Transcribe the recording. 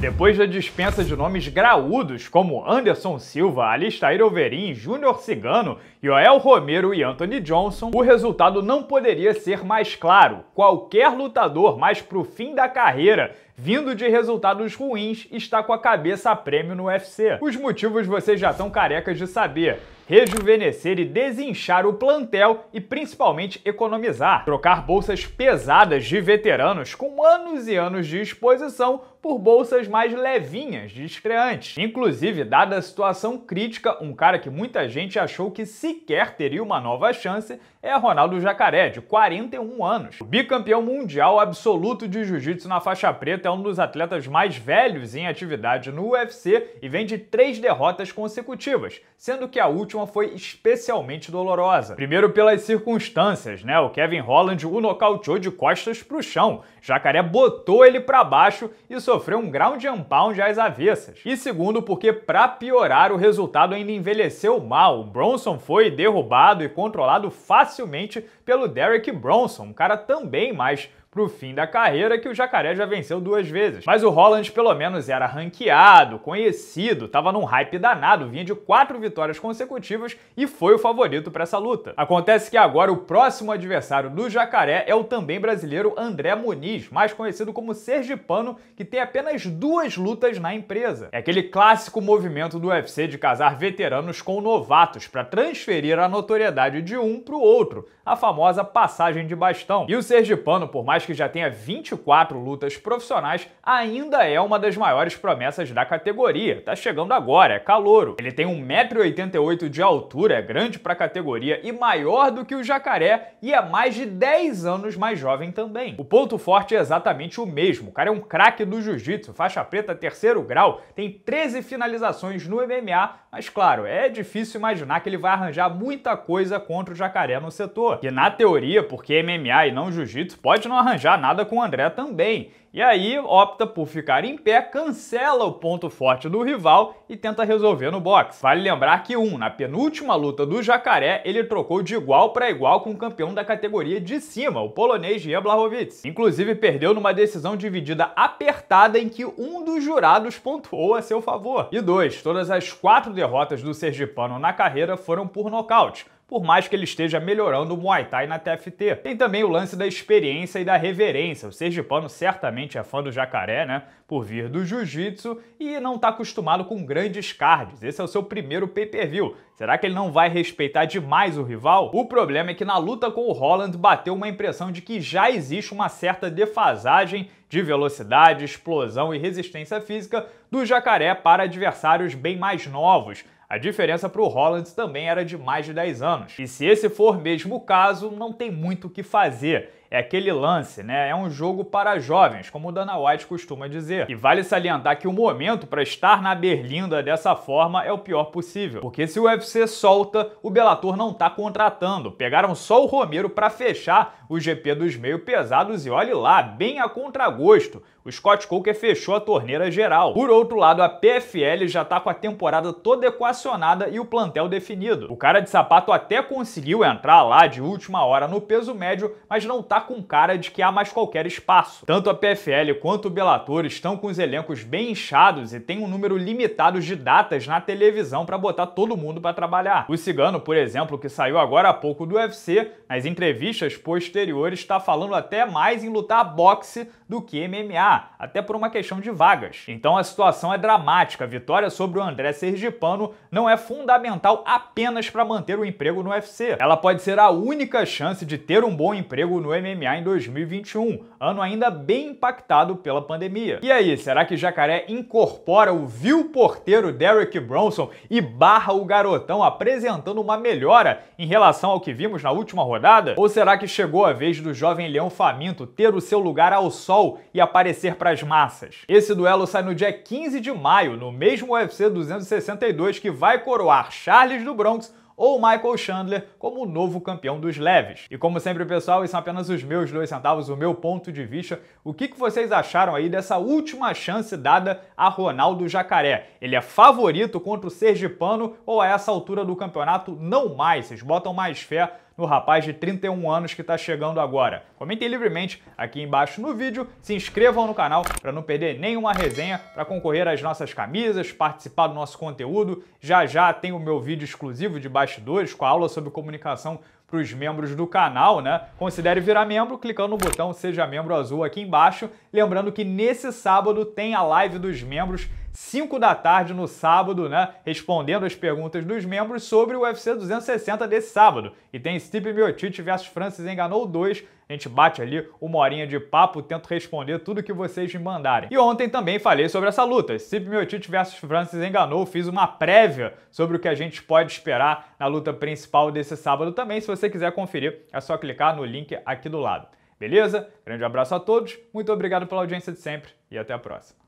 Depois da dispensa de nomes graúdos como Anderson Silva, Alistair Overin, Júnior Cigano, Joel Romero e Anthony Johnson, o resultado não poderia ser mais claro. Qualquer lutador mais pro fim da carreira vindo de resultados ruins, está com a cabeça a prêmio no UFC. Os motivos vocês já estão carecas de saber. Rejuvenescer e desinchar o plantel e principalmente economizar. Trocar bolsas pesadas de veteranos com anos e anos de exposição por bolsas mais levinhas de estreantes. Inclusive, dada a situação crítica, um cara que muita gente achou que sequer teria uma nova chance é Ronaldo Jacaré, de 41 anos. O bicampeão mundial absoluto de jiu-jitsu na faixa preta é um dos atletas mais velhos em atividade no UFC e vem de três derrotas consecutivas, sendo que a última foi especialmente dolorosa. Primeiro pelas circunstâncias, né? O Kevin Holland o nocauteou de costas pro chão, Jacaré botou ele para baixo e sofreu um ground and pound às avessas. E segundo porque para piorar o resultado ainda envelheceu mal, o Bronson foi derrubado e controlado facilmente pelo Derek Bronson, um cara também mais para o fim da carreira que o Jacaré já venceu duas vezes. Mas o Holland pelo menos era ranqueado, conhecido, estava num hype danado, vinha de quatro vitórias consecutivas e foi o favorito para essa luta. Acontece que agora o próximo adversário do Jacaré é o também brasileiro André Muniz, mais conhecido como Sergipano, que tem apenas duas lutas na empresa. É aquele clássico movimento do UFC de casar veteranos com novatos para transferir a notoriedade de um para o outro, a famosa passagem de bastão. E o Sergipano, por mais que já tenha 24 lutas profissionais, ainda é uma das maiores promessas da categoria. Tá chegando agora, é calouro. Ele tem 1,88m de altura, é grande pra categoria e maior do que o jacaré e é mais de 10 anos mais jovem também. O ponto forte é exatamente o mesmo. O cara é um craque do jiu-jitsu, faixa preta terceiro grau, tem 13 finalizações no MMA, mas claro, é difícil imaginar que ele vai arranjar muita coisa contra o jacaré no setor. E na teoria, porque MMA e não jiu-jitsu, pode não arranjar arranjar nada com o André também. E aí opta por ficar em pé, cancela o ponto forte do rival e tenta resolver no boxe. Vale lembrar que um, na penúltima luta do Jacaré, ele trocou de igual para igual com o campeão da categoria de cima, o polonês Jean Blachowicz. Inclusive perdeu numa decisão dividida apertada em que um dos jurados pontuou a seu favor. E dois, todas as quatro derrotas do Sergipano na carreira foram por nocaute por mais que ele esteja melhorando o Muay Thai na TFT. Tem também o lance da experiência e da reverência. O Sergipano certamente é fã do jacaré, né? Por vir do jiu-jitsu e não tá acostumado com grandes cards. Esse é o seu primeiro pay-per-view. Será que ele não vai respeitar demais o rival? O problema é que na luta com o Holland bateu uma impressão de que já existe uma certa defasagem de velocidade, explosão e resistência física do jacaré para adversários bem mais novos. A diferença para o Holland também era de mais de 10 anos. E se esse for mesmo o caso, não tem muito o que fazer. É aquele lance, né? É um jogo para jovens, como Dana White costuma dizer. E vale salientar que o momento para estar na berlinda dessa forma é o pior possível, porque se o UFC solta, o Bellator não tá contratando. Pegaram só o Romero para fechar o GP dos meio pesados e olhe lá, bem a contragosto. O Scott Coker fechou a torneira geral. Por outro lado, a PFL já tá com a temporada toda equacionada e o plantel definido. O cara de sapato até conseguiu entrar lá de última hora no peso médio, mas não tá com cara de que há mais qualquer espaço. Tanto a PFL quanto o Bellator estão com os elencos bem inchados e tem um número limitado de datas na televisão para botar todo mundo para trabalhar. O Cigano, por exemplo, que saiu agora há pouco do UFC, nas entrevistas posteriores está falando até mais em lutar boxe do que MMA, até por uma questão de vagas. Então a situação é dramática. A vitória sobre o André Sergipano não é fundamental apenas para manter o emprego no UFC. Ela pode ser a única chance de ter um bom emprego no MMA MMA em 2021, ano ainda bem impactado pela pandemia. E aí, será que Jacaré incorpora o vil porteiro Derek Bronson e barra o garotão apresentando uma melhora em relação ao que vimos na última rodada? Ou será que chegou a vez do jovem leão faminto ter o seu lugar ao sol e aparecer para as massas? Esse duelo sai no dia 15 de maio, no mesmo UFC 262 que vai coroar Charles do Bronx ou Michael Chandler como o novo campeão dos leves. E como sempre, pessoal, isso são apenas os meus dois centavos, o meu ponto de vista. O que, que vocês acharam aí dessa última chance dada a Ronaldo Jacaré? Ele é favorito contra o Sergipano ou a essa altura do campeonato não mais? Vocês botam mais fé no rapaz de 31 anos que está chegando agora. Comentem livremente aqui embaixo no vídeo, se inscrevam no canal para não perder nenhuma resenha, para concorrer às nossas camisas, participar do nosso conteúdo. Já já tem o meu vídeo exclusivo de bastidores com a aula sobre comunicação para os membros do canal, né? Considere virar membro clicando no botão Seja Membro Azul aqui embaixo. Lembrando que nesse sábado tem a live dos membros 5 da tarde no sábado, né, respondendo as perguntas dos membros sobre o UFC 260 desse sábado. E tem Steve Miocic vs Francis Enganou 2, a gente bate ali uma horinha de papo, tento responder tudo que vocês me mandarem. E ontem também falei sobre essa luta. Steve Miotic vs Francis enganou, fiz uma prévia sobre o que a gente pode esperar na luta principal desse sábado também. Se você quiser conferir, é só clicar no link aqui do lado. Beleza? Grande abraço a todos, muito obrigado pela audiência de sempre e até a próxima.